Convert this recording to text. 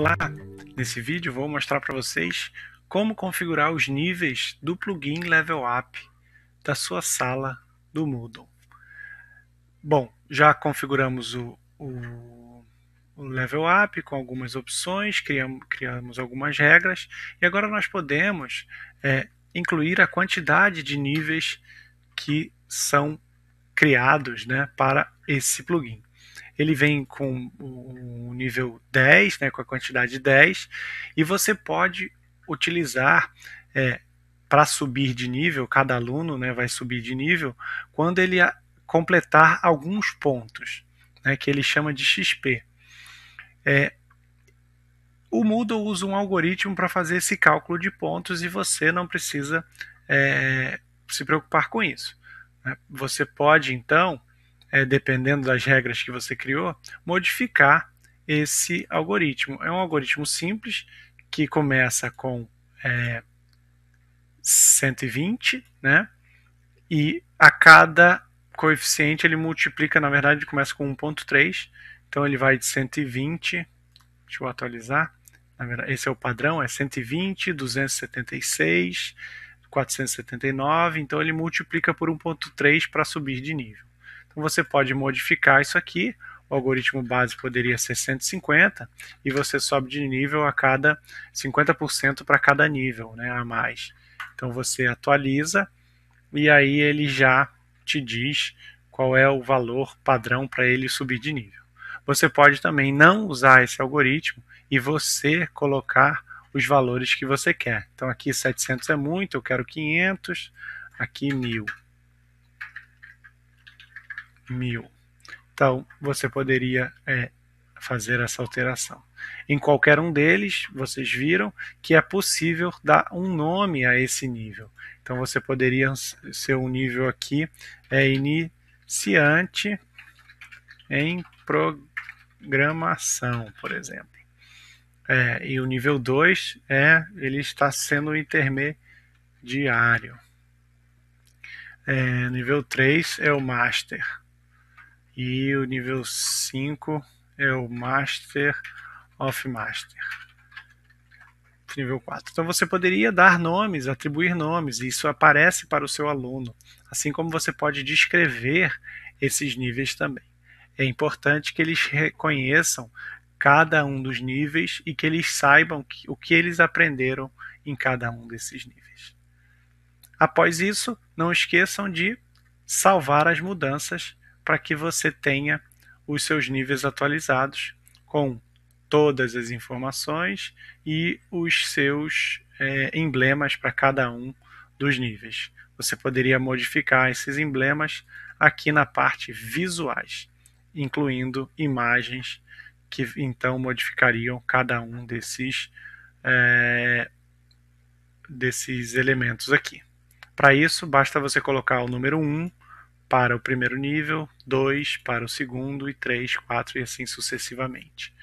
Lá, nesse vídeo, vou mostrar para vocês como configurar os níveis do plugin Level Up da sua sala do Moodle. Bom, já configuramos o, o, o Level Up com algumas opções, criamos, criamos algumas regras e agora nós podemos é, incluir a quantidade de níveis que são criados né, para esse plugin ele vem com o nível 10, né, com a quantidade 10, e você pode utilizar é, para subir de nível, cada aluno né, vai subir de nível, quando ele completar alguns pontos, né, que ele chama de XP. É, o Moodle usa um algoritmo para fazer esse cálculo de pontos e você não precisa é, se preocupar com isso. Né. Você pode, então, é, dependendo das regras que você criou, modificar esse algoritmo. É um algoritmo simples que começa com é, 120, né? E a cada coeficiente ele multiplica, na verdade, começa com 1.3, então ele vai de 120, deixa eu atualizar, verdade, esse é o padrão, é 120, 276, 479, então ele multiplica por 1.3 para subir de nível. Então você pode modificar isso aqui. O algoritmo base poderia ser 150 e você sobe de nível a cada 50% para cada nível, né, a mais. Então você atualiza e aí ele já te diz qual é o valor padrão para ele subir de nível. Você pode também não usar esse algoritmo e você colocar os valores que você quer. Então aqui 700 é muito, eu quero 500, aqui 1000 mil. Então, você poderia é, fazer essa alteração. Em qualquer um deles, vocês viram que é possível dar um nome a esse nível. Então, você poderia ser um nível aqui, é iniciante em programação, por exemplo. É, e o nível 2 é ele está sendo intermediário. É, nível 3 é o master. E o nível 5 é o Master of Master. Nível 4. Então você poderia dar nomes, atribuir nomes, e isso aparece para o seu aluno, assim como você pode descrever esses níveis também. É importante que eles reconheçam cada um dos níveis e que eles saibam o que eles aprenderam em cada um desses níveis. Após isso, não esqueçam de salvar as mudanças para que você tenha os seus níveis atualizados com todas as informações e os seus é, emblemas para cada um dos níveis. Você poderia modificar esses emblemas aqui na parte visuais, incluindo imagens que então modificariam cada um desses, é, desses elementos aqui. Para isso, basta você colocar o número 1 para o primeiro nível, 2 para o segundo e 3, 4 e assim sucessivamente.